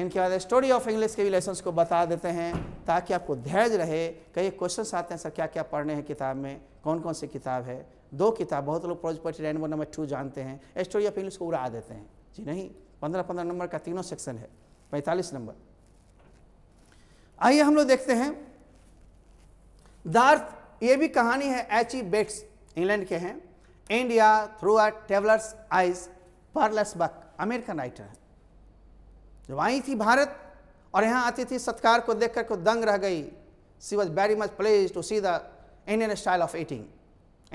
[SPEAKER 1] इनके बाद स्टोरी ऑफ इंग्लिश के भी लेसन्स को बता देते हैं ताकि आपको धैर्य रहे कई क्वेश्चन आते हैं सर क्या क्या पढ़ने हैं किताब में कौन कौन सी किताब है दो किताब बहुत लोग प्रोजेक्ट रेनबो नंबर टू जानते हैं स्टोरी ऑफ इंग्लिश को उड़ा देते हैं जी नहीं पंद्रह पंद्रह नंबर का तीनों सेक्शन है पैंतालीस नंबर आइए हम लोग देखते हैं दार्थ ये भी कहानी है एच ई बेट्स इंग्लैंड के हैं India through a traveler's eyes Pearl S Buck American writer है जब आई थी भारत और यहाँ आती थी सत्कार को देख कर दंग रह गई she was very much pleased to see the Indian style of eating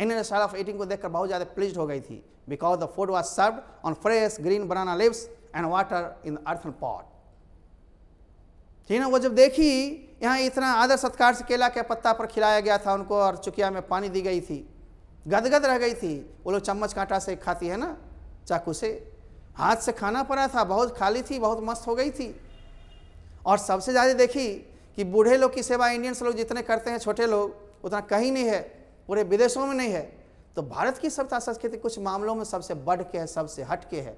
[SPEAKER 1] Indian style of eating को देखकर बहुत ज़्यादा प्लेज हो गई थी because the food was served on fresh green banana leaves and water in the earthen pot ठीक ना वो जब देखी यहाँ इतना आदर सत्कार से केला के पत्ता पर खिलाया गया था उनको और चुकिया में पानी दी गई थी गदगद रह गई थी वो लोग चम्मच कांटा से खाती है ना चाकू से हाथ से खाना पड़ा था बहुत खाली थी बहुत मस्त हो गई थी और सबसे ज़्यादा देखी कि बूढ़े लोग की सेवा इंडियंस लोग जितने करते हैं छोटे लोग उतना कहीं नहीं है पूरे विदेशों में नहीं है तो भारत की सभ्यता संस्कृति कुछ मामलों में सबसे बढ़ के है सबसे हट के है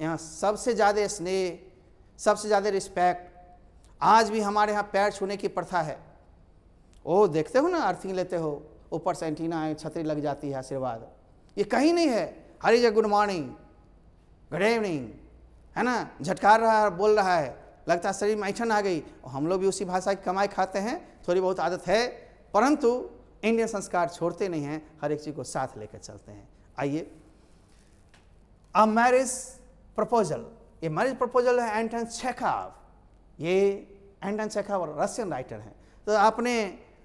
[SPEAKER 1] यहाँ सबसे ज़्यादा स्नेह सबसे ज़्यादा रिस्पेक्ट आज भी हमारे यहाँ पैर छूने की प्रथा है ओ देखते हो ना अर्थिंग लेते हो ऊपर से एंटीना है छतरी लग जाती है आशीर्वाद ये कहीं नहीं है हरी जय गुड मॉर्निंग गुड इवनिंग है ना झटकार रहा है बोल रहा है लगता है शरीर में ऐठन आ गई और हम लोग भी उसी भाषा की कमाई खाते हैं थोड़ी बहुत आदत है परंतु इंडियन संस्कार छोड़ते नहीं हैं हर एक चीज़ को साथ लेकर चलते हैं आइए अ मैरिज प्रपोजल ये मैरिज प्रपोजल है एंटन शेखाव ये एंटन शेखाव रशियन राइटर हैं तो आपने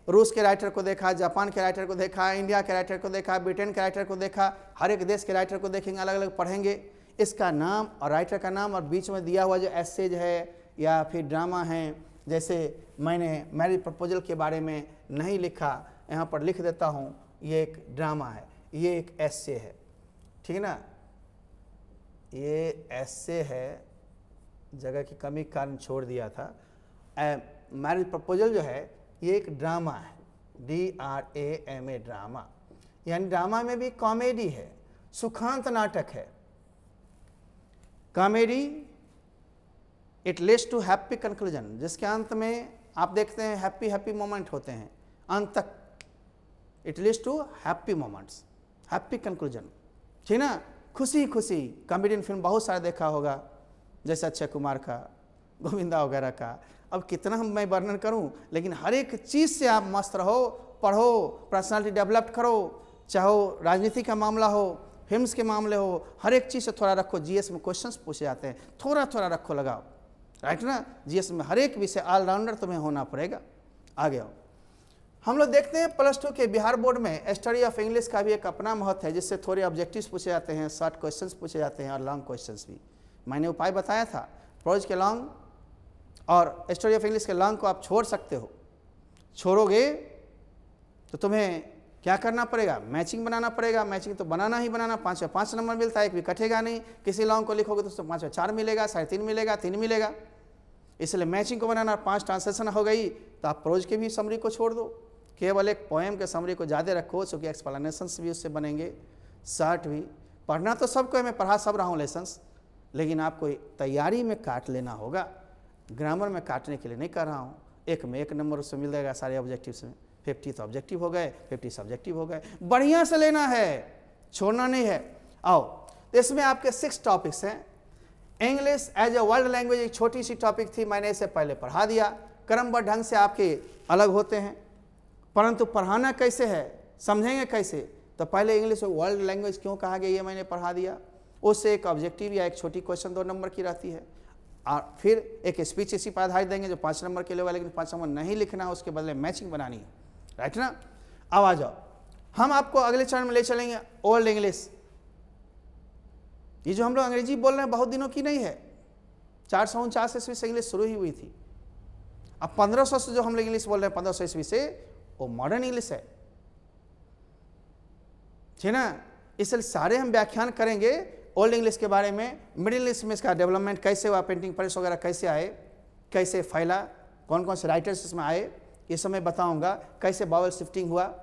[SPEAKER 1] रूस के राइटर को देखा जापान के राइटर को देखा इंडिया के राइटर को देखा ब्रिटेन के राइटर को देखा हर एक देश के राइटर को देखेंगे अलग अलग पढ़ेंगे इसका नाम और राइटर का नाम और बीच में दिया हुआ जो एसेज है या फिर ड्रामा है जैसे मैंने मैरिज प्रपोजल के बारे में नहीं लिखा यहाँ पर लिख देता हूँ ये एक ड्रामा है ये एक एस्से है ठीक है ना ये ऐसे है जगह की कमी कारण छोड़ दिया था मैरिज प्रपोजल जो है ये एक ड्रामा है D R A M A drama यानी ड्रामा में भी कॉमेडी है सुखांत नाटक है comedy it leads to happy conclusion जिसके अंत में आप देखते हैं हैप्पी हैप्पी मोमेंट होते हैं अंत तक it leads to happy moments happy conclusion ठीक ना खुशी खुशी कॉमेडियन फिल्म बहुत सारा देखा होगा जैसे अक्षय कुमार का गोविंदा वगैरह का अब कितना हम मैं वर्णन करूं लेकिन हर एक चीज़ से आप मस्त रहो पढ़ो पर्सनालिटी डेवलप करो चाहो राजनीति का मामला हो फिल्म्स के मामले हो हर एक चीज़ से थोड़ा रखो जीएस में क्वेश्चंस पूछे जाते हैं थोड़ा थोड़ा रखो लगाओ राइट ना जीएस में हर एक विषय ऑलराउंडर तुम्हें होना पड़ेगा आगे आओ हम लोग देखते हैं प्लस टू के बिहार बोर्ड में स्टडी ऑफ इंग्लिश का भी एक अपना महत्व है जिससे थोड़े ऑब्जेक्टिव पूछे जाते हैं शॉर्ट क्वेश्चन पूछे जाते हैं और लॉन्ग क्वेश्चन भी मैंने उपाय बताया था प्रोज के लॉन्ग और स्टोरी ऑफ इंग्लिश के लॉन्ग को आप छोड़ सकते हो छोड़ोगे तो तुम्हें क्या करना पड़ेगा मैचिंग बनाना पड़ेगा मैचिंग तो बनाना ही बनाना पाँच में पाँच नंबर मिलता है एक भी कटेगा नहीं किसी लॉन्ग को लिखोगे तो उसको पाँच में चार मिलेगा साढ़े तीन मिलेगा तीन मिलेगा इसलिए मैचिंग को बनाना पाँच ट्रांसलेशन हो गई तो आप प्रोज के भी समरी को छोड़ दो केवल एक पोएम के समरी को ज़्यादा रखो चूँकि एक्सप्लानेशंस भी उससे बनेंगे शर्ट भी पढ़ना तो सबको मैं पढ़ा सब रहा हूँ लेसन्स लेकिन आपको तैयारी में काट लेना होगा ग्रामर में काटने के लिए नहीं कर रहा हूँ एक में एक नंबर उससे मिल जाएगा सारे ऑब्जेक्टिव्स में फिफ्टी तो ऑब्जेक्टिव हो गए फिफ्टी सब्जेक्टिव हो गए बढ़िया से लेना है छोड़ना नहीं है आओ तो इसमें आपके सिक्स टॉपिक्स हैं English as a world language एक छोटी सी टॉपिक थी मैंने इसे पहले पढ़ा दिया क्रमबद्ध ढंग से आपके अलग होते हैं परंतु पढ़ाना कैसे है समझेंगे कैसे तो पहले इंग्लिश वर्ल्ड लैंग्वेज क्यों कहा गया ये मैंने पढ़ा दिया उससे एक ऑब्जेक्टिव या एक छोटी क्वेश्चन दो नंबर की रहती है और फिर एक स्पीच इसी पर आधारित देंगे जो पाँच नंबर के लिए लेकिन पाँच नंबर नहीं लिखना है उसके बदले मैचिंग बनानी है राइट ना अब आ जाओ हम आपको अगले चरण में ले चलेंगे ओल्ड इंग्लिश ये जो हम लोग अंग्रेजी बोल रहे हैं बहुत दिनों की नहीं है चार सौ उनचास ईस्वी से इंग्लिश शुरू ही हुई थी अब पंद्रह सौ से जो हम लोग इंग्लिश बोल रहे हैं पंद्रह सौ ईस्वी से वो मॉडर्न इंग्लिश है ठीक ना इसलिए सारे हम व्याख्यान करेंगे ओल्ड इंग्लिश के बारे में मिडिल इंग्लिश में इसका डेवलपमेंट कैसे हुआ पेंटिंग प्रेस वगैरह कैसे आए कैसे फैला कौन कौन से राइटर्स इसमें आए ये सब मैं बताऊँगा कैसे बावल शिफ्टिंग हुआ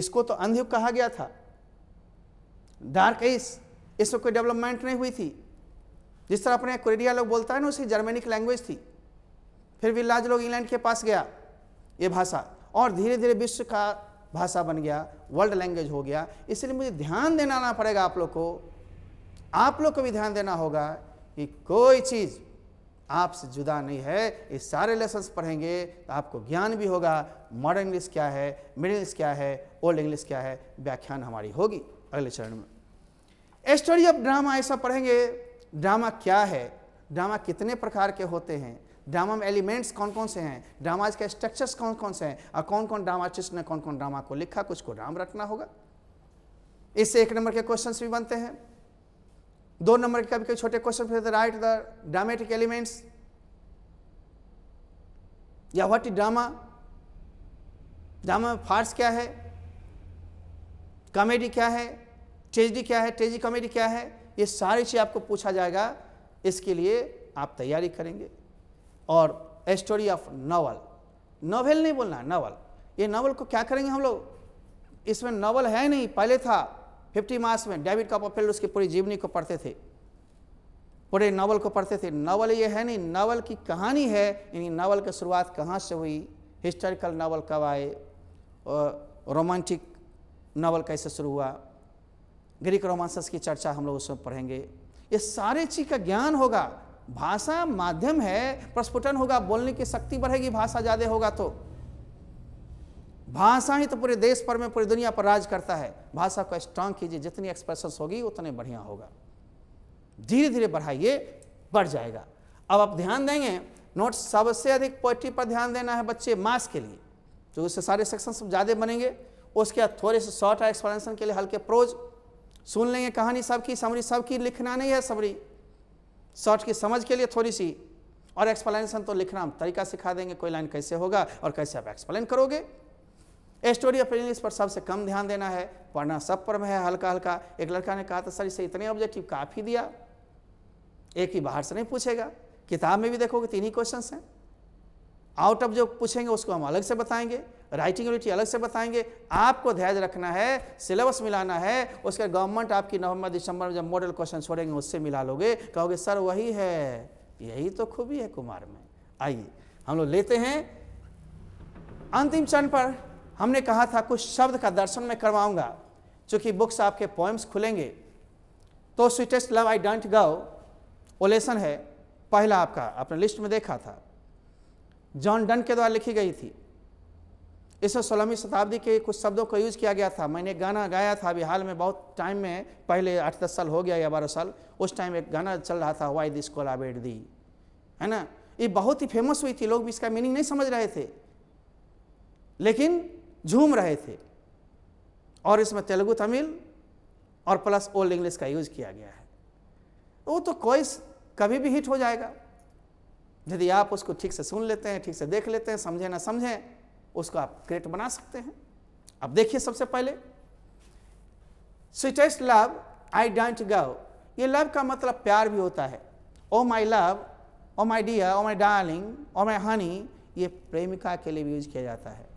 [SPEAKER 1] इसको तो अंधयुग कहा गया था डार्क एस इसमें कोई डेवलपमेंट नहीं हुई थी जिस तरह अपने कोरिया लोग बोलता है ना उसकी जर्मेनिक लैंग्वेज थी फिर भी लाज लोग इंग्लैंड के पास गया ये भाषा और धीरे धीरे विश्व का भाषा बन गया वर्ल्ड लैंग्वेज हो गया इसलिए मुझे ध्यान देना आना पड़ेगा आप लोग को आप लोग को भी ध्यान देना होगा कि कोई चीज़ आपसे जुदा नहीं है ये सारे लेसन पढ़ेंगे तो आपको ज्ञान भी होगा मॉडर्न इंग्लिश क्या है मिडिल इंग्लिश क्या है ओल्ड इंग्लिश क्या है व्याख्यान हमारी होगी अगले चरण में स्टोरी ऑफ ड्रामा ऐसा पढ़ेंगे ड्रामा क्या है ड्रामा कितने प्रकार के होते हैं ड्रामा में एलिमेंट्स कौन कौन से हैं ड्रामाज के स्ट्रक्चर्स कौन कौन से हैं और कौन कौन ड्रामाटिस्ट ने कौन कौन ड्रामा को लिखा कुछ को ड्राम रखना होगा इससे एक नंबर के क्वेश्चन भी बनते हैं दो नंबर के कभी कभी छोटे क्वेश्चन फिर राइट द ड्रामेटिक एलिमेंट्स या व्हाट इज ड्रामा ड्रामा में फार्स क्या है कॉमेडी क्या है ट्रेजिडी क्या है ट्रेजी कॉमेडी क्या है ये सारी चीज़ आपको पूछा जाएगा इसके लिए आप तैयारी करेंगे और स्टोरी ऑफ नावल नावल नहीं बोलना है नावल ये नावल को क्या करेंगे हम लोग इसमें नावल है नहीं पहले था फिफ्टी मार्क्स में डेविड कॉपरफील्ड उसकी पूरी जीवनी को पढ़ते थे पूरे नावल को पढ़ते थे नावल ये है नहीं नावल की कहानी है यानी नावल की शुरुआत कहाँ से हुई हिस्टोरिकल नावल कब आए और रोमांटिक नावल कैसे शुरू हुआ ग्रीक रोमांसस की चर्चा हम लोग उसमें पढ़ेंगे ये सारे चीज़ का ज्ञान होगा भाषा माध्यम है प्रस्फुटन होगा बोलने की शक्ति बढ़ेगी भाषा ज़्यादा होगा तो भाषा ही तो पूरे देश पर में पूरी दुनिया पर राज करता है भाषा को स्ट्रांग कीजिए जितनी एक्सप्रेशन होगी उतने बढ़िया होगा धीरे धीरे बढ़ाइए बढ़ जाएगा अब आप ध्यान देंगे नोट सबसे अधिक पोइट्री पर ध्यान देना है बच्चे मास के लिए जो उससे सारे सेक्शन सब ज़्यादा बनेंगे उसके बाद थोड़े से शॉर्ट और एक्सप्लेनेशन के लिए हल्के प्रोज सुन लेंगे कहानी सबकी समरी सबकी लिखना नहीं है समरी शॉर्ट की समझ के लिए थोड़ी सी और एक्सप्लेनेशन तो लिखना हम तरीका सिखा देंगे कोई लाइन कैसे होगा और कैसे आप एक्सप्लेन करोगे स्टोरी ऑफ इंग्लिश पर सबसे कम ध्यान देना है पढ़ना सब पर है हल्का हल्का एक लड़का ने कहा था सर इसे इतने ऑब्जेक्टिव काफ़ी दिया एक ही बाहर से नहीं पूछेगा किताब में भी देखोगे तीन ही क्वेश्चन हैं आउट ऑफ जो पूछेंगे उसको हम अलग से बताएंगे राइटिंग यूनिटी अलग से बताएंगे आपको ध्यान रखना है सिलेबस मिलाना है उसके गवर्नमेंट आपकी नवंबर दिसंबर में जब मॉडल क्वेश्चन छोड़ेंगे उससे मिला लोगे कहोगे सर वही है यही तो खूबी है कुमार में आइए हम लोग लेते हैं अंतिम चरण पर हमने कहा था कुछ शब्द का दर्शन मैं करवाऊंगा चूँकि बुक्स आपके पोएम्स खुलेंगे तो sweetest love I don't go ओलेसन है पहला आपका अपने लिस्ट में देखा था जॉन डन के द्वारा लिखी गई थी इसे सोलहवीं शताब्दी के कुछ शब्दों को यूज़ किया गया था मैंने गाना गाया था अभी हाल में बहुत टाइम में पहले आठ दस साल हो गया या बारह साल उस टाइम एक गाना चल रहा था वाई दिस कोलाबेट दी है ना ये बहुत ही फेमस हुई थी लोग भी इसका मीनिंग नहीं समझ रहे थे लेकिन झूम रहे थे और इसमें तेलुगु तमिल और प्लस ओल्ड इंग्लिश का यूज किया गया है वो तो कोई कभी भी हिट हो जाएगा यदि आप उसको ठीक से सुन लेते हैं ठीक से देख लेते हैं समझें ना समझें उसको आप क्रिएट बना सकते हैं अब देखिए सबसे पहले sweetest love I don't go ये लव का मतलब प्यार भी होता है O my love O my dear O my darling O my honey ये प्रेमिका के लिए भी यूज किया जाता है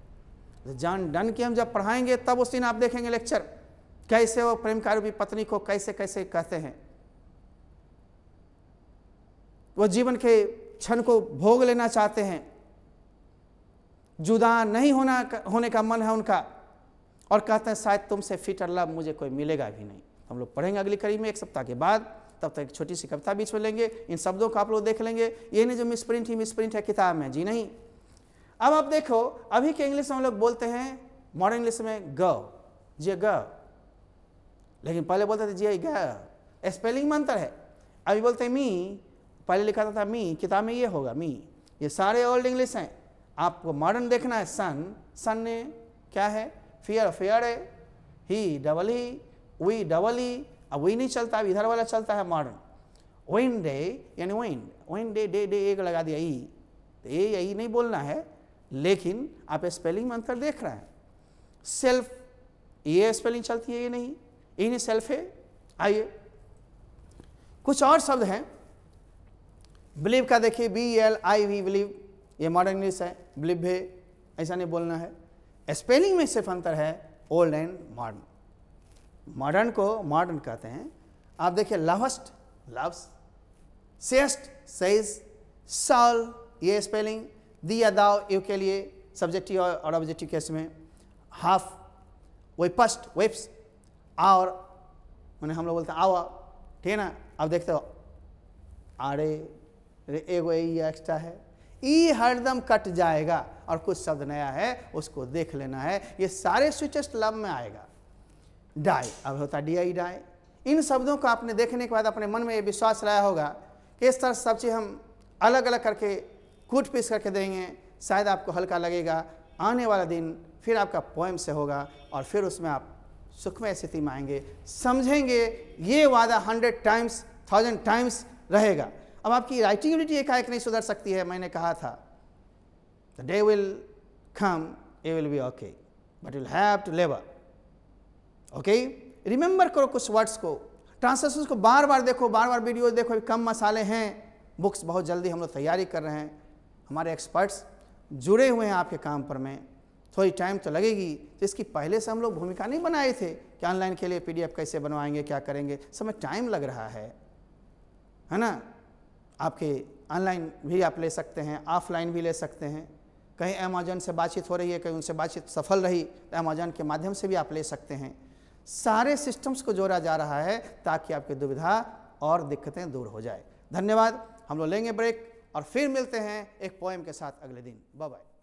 [SPEAKER 1] जान डन के हम जब पढ़ाएंगे तब उस दिन आप देखेंगे लेक्चर कैसे वो प्रेम कारूपी पत्नी को कैसे कैसे कहते हैं वो जीवन के क्षण को भोग लेना चाहते हैं जुदा नहीं होना होने का मन है उनका और कहते हैं शायद तुमसे फिट अल्लाह मुझे कोई मिलेगा भी नहीं तो हम लोग पढ़ेंगे अगली कड़ी में एक सप्ताह के बाद तब तक एक छोटी सी कविता बीच में लेंगे इन शब्दों को आप लोग देख लेंगे ये नहीं जो मिसप्रिंट ही मिस प्रिंट है किताब में जी नहीं अब आप देखो अभी के इंग्लिश में हम लोग बोलते हैं मॉडर्न इंग्लिश में ग जे ग लेकिन पहले बोलते थे जी ग स्पेलिंग में अंतर है अभी बोलते हैं मी पहले लिखा था, था मी किताब में ये होगा मी ये सारे ओल्ड इंग्लिश हैं आपको मॉडर्न देखना है सन सन ने क्या है फेयर फेयर है ही डबल ही वी डबल ही अब वही नहीं चलता अब इधर वाला चलता है मॉडर्न विंड डे यानी wind wind day day day एक लगा दिया ई e। तो ए यही e नहीं बोलना है लेकिन आप स्पेलिंग में अंतर देख रहे हैं सेल्फ ये स्पेलिंग चलती है ये नहीं ये नहीं सेल्फ है आइए कुछ और शब्द हैं बिलीव का देखिए B L I V believe ये मॉडर्न इंग्लिश है बिलीव है ऐसा नहीं बोलना है स्पेलिंग में सिर्फ अंतर है ओल्ड एंड मॉडर्न मॉडर्न को मॉडर्न कहते हैं आप देखिए lovest loves sayest says shall ये स्पेलिंग दिया दाओ यू के लिए सब्जेक्टिव और ऑब्जेक्टिव केस में हाफ वेपस्ट वेप्स और मैंने हम लोग बोलते हैं आवा ठीक है ना अब देखते हो अरे रे एगो एक्स्ट्रा है ई हरदम कट जाएगा और कुछ शब्द नया है उसको देख लेना है ये सारे स्विचेस्ट लव में आएगा डाई अब होता डी आई डाई इन शब्दों को आपने देखने के बाद अपने मन में ये विश्वास लाया होगा कि इस तरह सब चीज़ हम अलग अलग करके कूट पीस करके देंगे शायद आपको हल्का लगेगा आने वाला दिन फिर आपका पोएम से होगा और फिर उसमें आप सुखमय स्थिति में आएंगे समझेंगे ये वादा हंड्रेड टाइम्स थाउजेंड टाइम्स रहेगा अब आपकी राइटिंग यूनिटी एकाएक नहीं सुधर सकती है मैंने कहा था the day will come a will be okay but will have to लेवर ओके रिमेंबर करो कुछ वर्ड्स को ट्रांसलेशन को बार बार देखो बार बार वीडियो देखो कम मसाले हैं बुक्स बहुत जल्दी हम लोग तैयारी कर रहे हैं हमारे एक्सपर्ट्स जुड़े हुए हैं आपके काम पर में थोड़ी टाइम तो लगेगी तो इसकी पहले से हम लोग भूमिका नहीं बनाए थे कि ऑनलाइन के लिए पीडीएफ कैसे बनवाएंगे क्या करेंगे समय टाइम लग रहा है है ना आपके ऑनलाइन भी आप ले सकते हैं ऑफलाइन भी ले सकते हैं कहीं अमेजन से बातचीत हो रही है कहीं उनसे बातचीत सफल रही तो अमेजन के माध्यम से भी आप ले सकते हैं सारे सिस्टम्स को जोड़ा जा रहा है ताकि आपकी दुविधा और दिक्कतें दूर हो जाए धन्यवाद हम लोग लेंगे ब्रेक और फिर मिलते हैं एक पोएम के साथ अगले दिन बाय